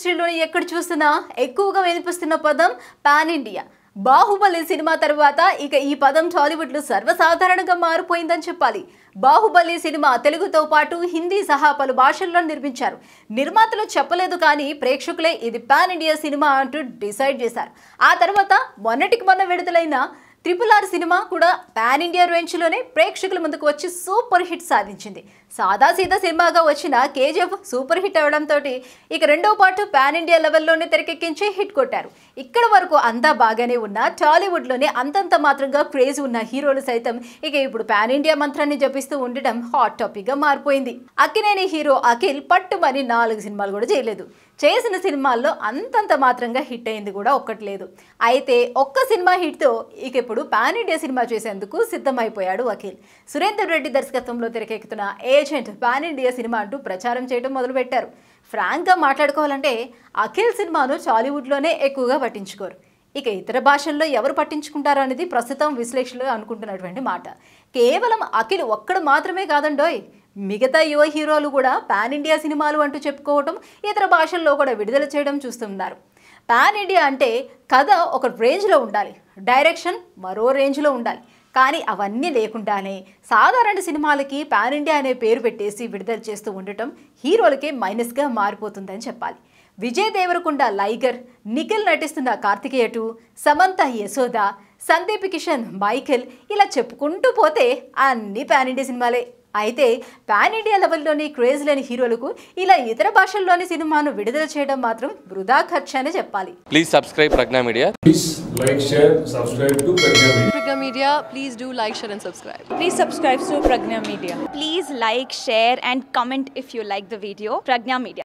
ఇండస్ట్రీలోని ఎక్కడ చూస్తున్నా ఎక్కువగా వినిపిస్తున్న పదం పాన్ ఇండియా బాహుబలి సినిమా తర్వాత ఇక ఈ పదం టాలీవుడ్లో సర్వసాధారణంగా మారిపోయిందని చెప్పాలి బాహుబలి సినిమా తెలుగుతో పాటు హిందీ సహా పలు భాషల్లో నిర్మించారు నిర్మాతలు చెప్పలేదు కానీ ప్రేక్షకులే ఇది పాన్ ఇండియా సినిమా అంటూ డిసైడ్ చేశారు ఆ తర్వాత మొన్నటికి మొన్న విడుదలైన ట్రిపుల్ ఆర్ సినిమా కూడా పాన్ ఇండియా రేంజ్లోనే ప్రేక్షకుల ముందుకు వచ్చి సూపర్ హిట్ సాధించింది సాదాసీదా సినిమాగా వచ్చిన కేజీఎఫ్ సూపర్ హిట్ అవడంతో ఇక రెండో పాటు పాన్ ఇండియా లెవెల్లోనే తెరకెక్కించి హిట్ కొట్టారు ఇక్కడ వరకు అంతా బాగానే ఉన్న టాలీవుడ్లోనే అంతంత మాత్రంగా క్రేజ్ ఉన్న హీరోలు సైతం ఇక ఇప్పుడు పాన్ ఇండియా మంత్రాన్ని జపిస్తూ ఉండడం హాట్ టాపిక్గా మారిపోయింది అక్కినేని హీరో అఖిల్ పట్టుమని నాలుగు సినిమాలు కూడా చేయలేదు చేసిన సినిమాల్లో అంతంత మాత్రంగా హిట్ అయింది కూడా ఒక్కట్లేదు అయితే ఒక్క సినిమా హిట్తో ఇక ఇప్పుడు పాన్ ఇండియా సినిమా చేసేందుకు సిద్ధమైపోయాడు వకీల్ సురేందర్ రెడ్డి దర్శకత్వంలో తెరకెక్కుతున్న ఏజెంట్ పాన్ ఇండియా సినిమా అంటూ ప్రచారం చేయడం మొదలుపెట్టారు ఫ్రాంక్గా మాట్లాడుకోవాలంటే అఖిల్ సినిమాను టాలీవుడ్లోనే ఎక్కువగా పట్టించుకోరు ఇక ఇతర భాషల్లో ఎవరు పట్టించుకుంటారు అనేది ప్రస్తుతం విశ్లేషణలు అనుకుంటున్నటువంటి మాట కేవలం అఖిల్ ఒక్కడు మాత్రమే కాదండోయ్ మిగతా యువ హీరోలు కూడా పాన్ ఇండియా సినిమాలు అంటూ చెప్పుకోవటం ఇతర భాషల్లో కూడా విడుదల చేయడం చూస్తున్నారు పాన్ ఇండియా అంటే కథ ఒక రేంజ్లో ఉండాలి డైరెక్షన్ మరో రేంజ్లో ఉండాలి కానీ అవన్నీ లేకుండానే సాధారణ సినిమాలకి పాన్ ఇండియా అనే పేరు పెట్టేసి విడుదల చేస్తూ ఉండటం హీరోలకే మైనస్గా మారిపోతుందని చెప్పాలి విజయ్ దేవరకొండ లైగర్ నిఖిల్ నటిస్తున్న కార్తికేయ సమంత యశోద సందీప్ కిషన్ మైఖిల్ ఇలా చెప్పుకుంటూ పోతే అన్ని పాన్ ఇండియా సినిమాలే అయితే పాన్ ఇండియా లెవెల్లోని క్రేజ్ లేని హీరోలకు ఇలా ఇతర భాషల్లోని సినిమాను విడుదల చేయడం మాత్రం వృధా ఖర్చు అని చెప్పాలి please subscribe Pragna Media please like share subscribe to Pragna Media please do like share and subscribe please subscribe to Pragna Media please like share and comment if you like the video Pragna media